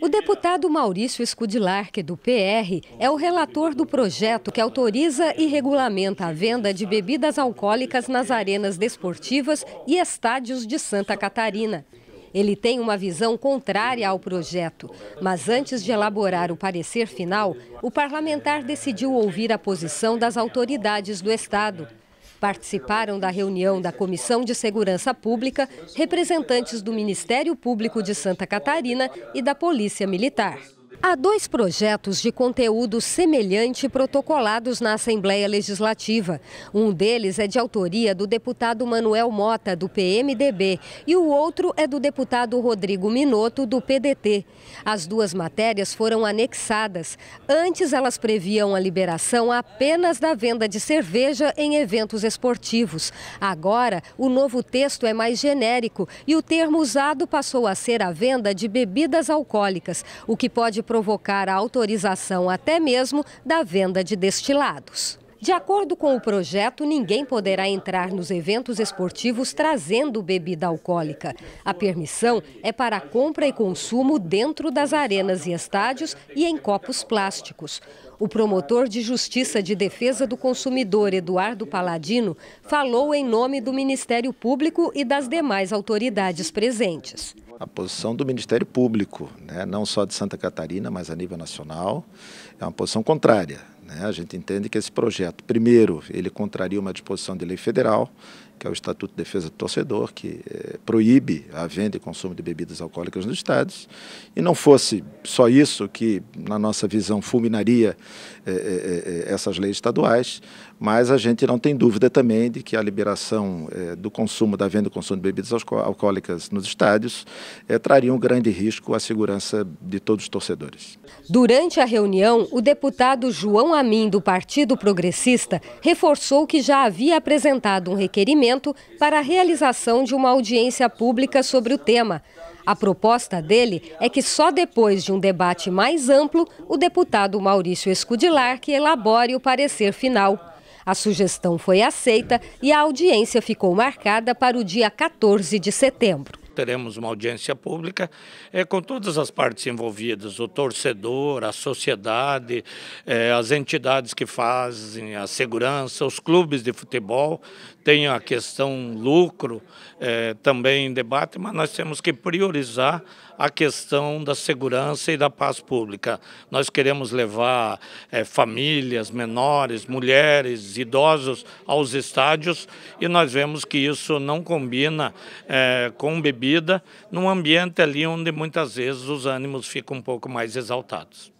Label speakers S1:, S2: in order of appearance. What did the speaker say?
S1: O deputado Maurício Escudilarque, do PR, é o relator do projeto que autoriza e regulamenta a venda de bebidas alcoólicas nas arenas desportivas e estádios de Santa Catarina. Ele tem uma visão contrária ao projeto, mas antes de elaborar o parecer final, o parlamentar decidiu ouvir a posição das autoridades do Estado. Participaram da reunião da Comissão de Segurança Pública representantes do Ministério Público de Santa Catarina e da Polícia Militar. Há dois projetos de conteúdo semelhante protocolados na Assembleia Legislativa. Um deles é de autoria do deputado Manuel Mota, do PMDB, e o outro é do deputado Rodrigo Minotto, do PDT. As duas matérias foram anexadas. Antes, elas previam a liberação apenas da venda de cerveja em eventos esportivos. Agora, o novo texto é mais genérico e o termo usado passou a ser a venda de bebidas alcoólicas, o que pode provocar a autorização até mesmo da venda de destilados. De acordo com o projeto, ninguém poderá entrar nos eventos esportivos trazendo bebida alcoólica. A permissão é para compra e consumo dentro das arenas e estádios e em copos plásticos. O promotor de Justiça de Defesa do Consumidor, Eduardo Paladino, falou em nome do Ministério Público e das demais autoridades presentes.
S2: A posição do Ministério Público, né, não só de Santa Catarina, mas a nível nacional, é uma posição contrária né? A gente entende que esse projeto, primeiro, ele contraria uma disposição de lei federal que é o Estatuto de Defesa do Torcedor, que é, proíbe a venda e consumo de bebidas alcoólicas nos estádios. E não fosse só isso que, na nossa visão, fulminaria é, é, essas leis estaduais, mas a gente não tem dúvida também de que a liberação do consumo, da venda e consumo de bebidas alcoólicas nos estádios traria um grande risco à segurança de todos os torcedores.
S1: Durante a reunião, o deputado João Amin, do Partido Progressista, reforçou que já havia apresentado um requerimento para a realização de uma audiência pública sobre o tema. A proposta dele é que só depois de um debate mais amplo, o deputado Maurício Escudilar que elabore o parecer final. A sugestão foi aceita e a audiência ficou marcada para o dia 14 de setembro
S3: teremos uma audiência pública é, com todas as partes envolvidas, o torcedor, a sociedade, é, as entidades que fazem a segurança, os clubes de futebol, tem a questão lucro é, também em debate, mas nós temos que priorizar a questão da segurança e da paz pública. Nós queremos levar é, famílias, menores, mulheres, idosos aos estádios e nós vemos que isso não combina é, com bebida bebida, num ambiente ali onde muitas vezes os ânimos ficam um pouco mais exaltados.